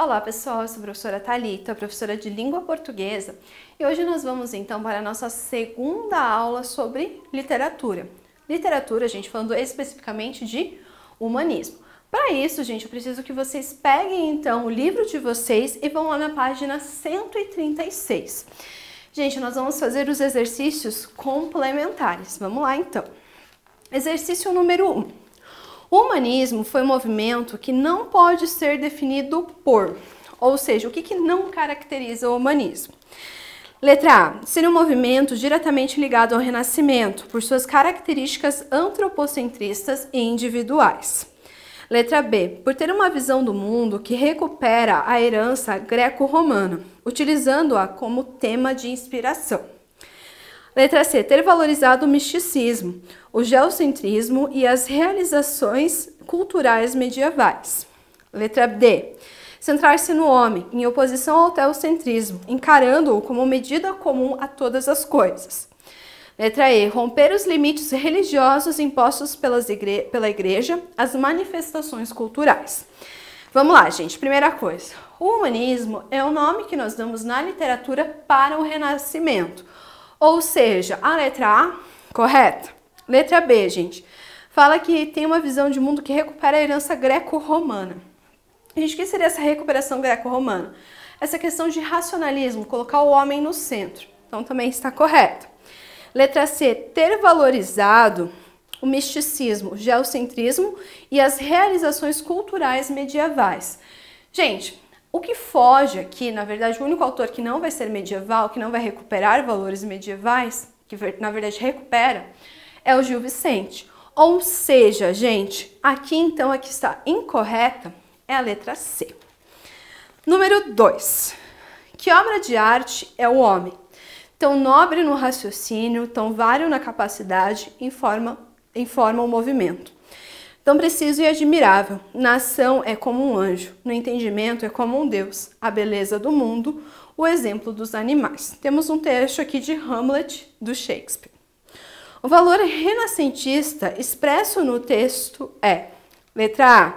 Olá pessoal, eu sou a professora Thalita, professora de língua portuguesa e hoje nós vamos então para a nossa segunda aula sobre literatura. Literatura, a gente, falando especificamente de humanismo. Para isso, gente, eu preciso que vocês peguem então o livro de vocês e vão lá na página 136. Gente, nós vamos fazer os exercícios complementares. Vamos lá então. Exercício número 1. Um. O humanismo foi um movimento que não pode ser definido por, ou seja, o que, que não caracteriza o humanismo? Letra A. Seria um movimento diretamente ligado ao Renascimento, por suas características antropocentristas e individuais. Letra B. Por ter uma visão do mundo que recupera a herança greco-romana, utilizando-a como tema de inspiração. Letra C, ter valorizado o misticismo, o geocentrismo e as realizações culturais medievais. Letra D, centrar-se no homem, em oposição ao teocentrismo, encarando-o como medida comum a todas as coisas. Letra E. Romper os limites religiosos impostos igre pela igreja às manifestações culturais. Vamos lá, gente. Primeira coisa. O humanismo é o nome que nós damos na literatura para o Renascimento, ou seja, a letra A, correta? Letra B, gente, fala que tem uma visão de mundo que recupera a herança greco-romana. Gente, o que seria essa recuperação greco-romana? Essa questão de racionalismo, colocar o homem no centro. Então também está correto. Letra C, ter valorizado o misticismo, o geocentrismo e as realizações culturais medievais. Gente, o que foge aqui, na verdade, o único autor que não vai ser medieval, que não vai recuperar valores medievais, que na verdade recupera, é o Gil Vicente. Ou seja, gente, aqui então a que está incorreta é a letra C. Número 2. Que obra de arte é o homem? Tão nobre no raciocínio, tão vário na capacidade, informa, informa o movimento. Tão preciso e admirável, na ação é como um anjo, no entendimento é como um Deus, a beleza do mundo, o exemplo dos animais. Temos um texto aqui de Hamlet, do Shakespeare. O valor renascentista expresso no texto é: letra A,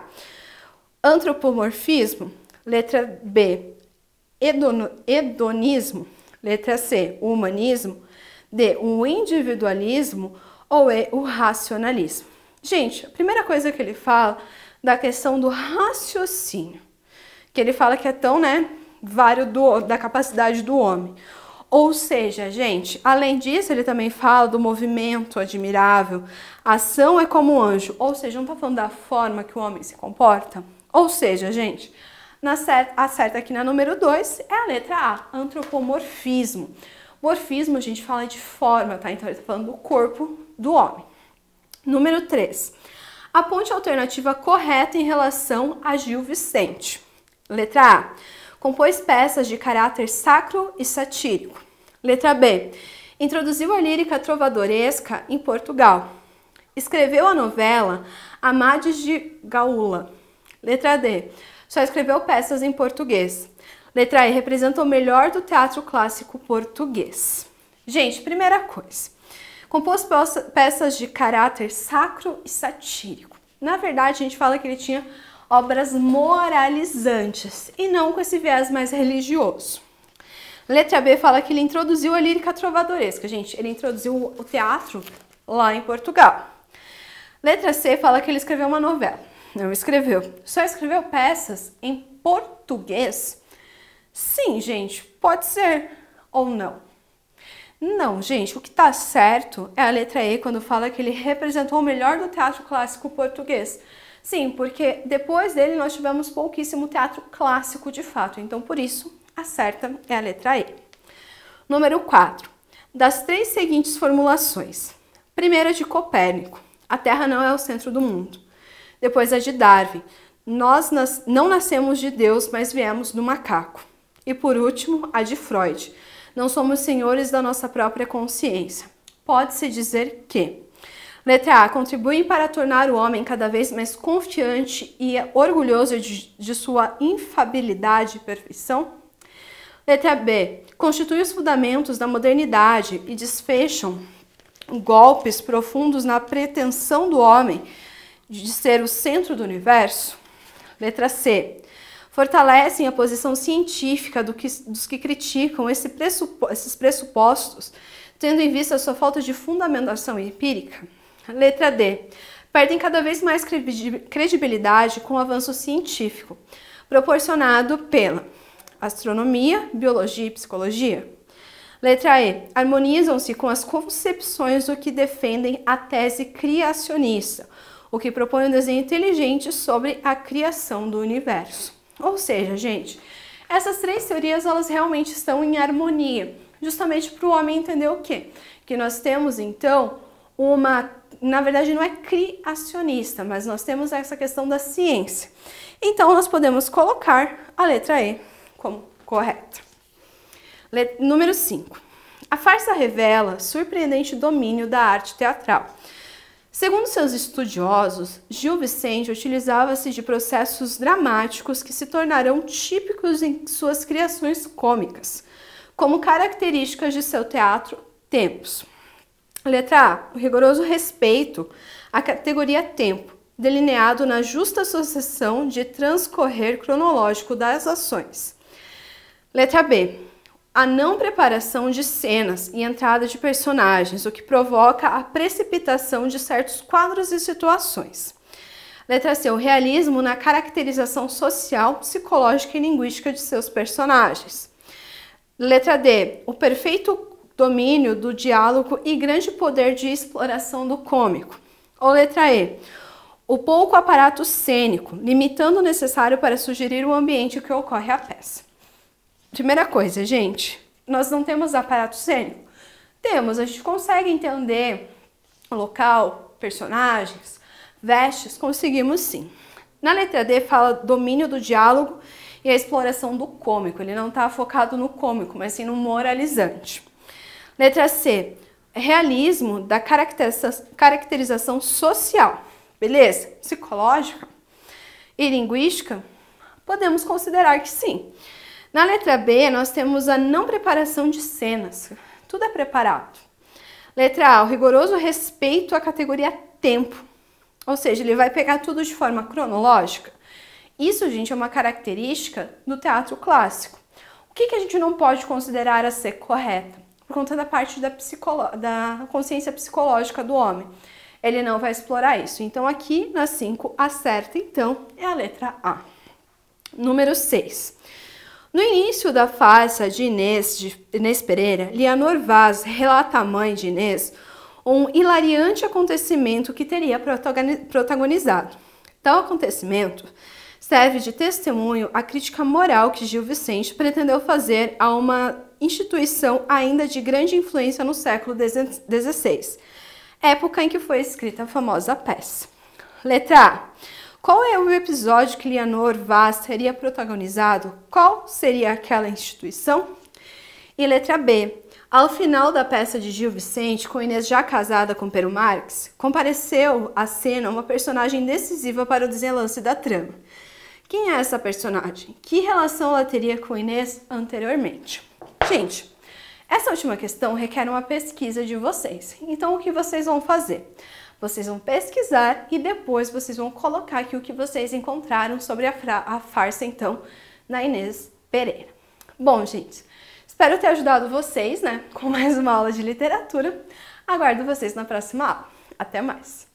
antropomorfismo, letra B, hedonismo, letra C, humanismo, D, o individualismo ou E, o racionalismo. Gente, a primeira coisa que ele fala da questão do raciocínio, que ele fala que é tão, né, vário do, da capacidade do homem. Ou seja, gente, além disso, ele também fala do movimento admirável. ação é como um anjo. Ou seja, não está falando da forma que o homem se comporta. Ou seja, gente, na certa, acerta aqui na número 2 é a letra A, antropomorfismo. Morfismo, a gente fala de forma, tá? Então ele está falando do corpo do homem. Número 3. Aponte a alternativa correta em relação a Gil Vicente. Letra A. Compôs peças de caráter sacro e satírico. Letra B. Introduziu a lírica trovadoresca em Portugal. Escreveu a novela Amades de Gaula. Letra D. Só escreveu peças em português. Letra E. Representa o melhor do teatro clássico português. Gente, primeira coisa compôs peças de caráter sacro e satírico. Na verdade, a gente fala que ele tinha obras moralizantes e não com esse viés mais religioso. Letra B fala que ele introduziu a lírica trovadoresca, gente. Ele introduziu o teatro lá em Portugal. Letra C fala que ele escreveu uma novela. Não escreveu. Só escreveu peças em português? Sim, gente, pode ser ou não. Não, gente, o que está certo é a letra E quando fala que ele representou o melhor do teatro clássico português. Sim, porque depois dele nós tivemos pouquíssimo teatro clássico de fato, então por isso a certa é a letra E. Número 4. Das três seguintes formulações. Primeira de Copérnico. A Terra não é o centro do mundo. Depois a de Darwin. Nós nas... não nascemos de Deus, mas viemos do macaco. E por último, a de Freud não somos senhores da nossa própria consciência. Pode-se dizer que. Letra A. Contribuem para tornar o homem cada vez mais confiante e orgulhoso de, de sua infabilidade e perfeição. Letra B. Constituem os fundamentos da modernidade e desfecham golpes profundos na pretensão do homem de ser o centro do universo? Letra C fortalecem a posição científica do que, dos que criticam esse pressupo, esses pressupostos, tendo em vista a sua falta de fundamentação empírica. Letra D. Perdem cada vez mais credibilidade com o avanço científico, proporcionado pela astronomia, biologia e psicologia. Letra E. Harmonizam-se com as concepções do que defendem a tese criacionista, o que propõe um desenho inteligente sobre a criação do universo. Ou seja, gente, essas três teorias elas realmente estão em harmonia, justamente para o homem entender o quê? Que nós temos então uma, na verdade não é criacionista, mas nós temos essa questão da ciência. Então nós podemos colocar a letra E como correta. Let número 5. A farsa revela surpreendente domínio da arte teatral Segundo seus estudiosos, Gil Vicente utilizava-se de processos dramáticos que se tornarão típicos em suas criações cômicas, como características de seu teatro tempos. Letra A. O rigoroso respeito à categoria tempo, delineado na justa sucessão de transcorrer cronológico das ações. Letra B a não preparação de cenas e entrada de personagens, o que provoca a precipitação de certos quadros e situações. Letra C, o realismo na caracterização social, psicológica e linguística de seus personagens. Letra D, o perfeito domínio do diálogo e grande poder de exploração do cômico. Ou letra E, o pouco aparato cênico, limitando o necessário para sugerir o ambiente que ocorre a peça. Primeira coisa, gente, nós não temos aparato cênico. Temos, a gente consegue entender o local, personagens, vestes, conseguimos sim. Na letra D fala domínio do diálogo e a exploração do cômico. Ele não está focado no cômico, mas sim no moralizante. Letra C, realismo da caracterização social, beleza? Psicológica e linguística, podemos considerar que sim. Na letra B, nós temos a não preparação de cenas. Tudo é preparado. Letra A, o rigoroso respeito à categoria tempo. Ou seja, ele vai pegar tudo de forma cronológica. Isso, gente, é uma característica do teatro clássico. O que, que a gente não pode considerar a ser correta? Por conta da parte da, da consciência psicológica do homem. Ele não vai explorar isso. Então, aqui na 5, a certa, então, é a letra A. Número 6. No início da farsa de Inês, de Inês Pereira, Lianor Vaz relata à mãe de Inês um hilariante acontecimento que teria protagonizado. Tal acontecimento serve de testemunho à crítica moral que Gil Vicente pretendeu fazer a uma instituição ainda de grande influência no século XVI, época em que foi escrita a famosa peça. Letra A. Qual é o episódio que Lianor Vaz teria protagonizado? Qual seria aquela instituição? E letra B. Ao final da peça de Gil Vicente, com Inês já casada com Pero Marx, compareceu à cena uma personagem decisiva para o desenlace da trama. Quem é essa personagem? Que relação ela teria com Inês anteriormente? Gente, essa última questão requer uma pesquisa de vocês. Então, o que vocês vão fazer? Vocês vão pesquisar e depois vocês vão colocar aqui o que vocês encontraram sobre a, a farsa, então, na Inês Pereira. Bom, gente, espero ter ajudado vocês, né, com mais uma aula de literatura. Aguardo vocês na próxima aula. Até mais!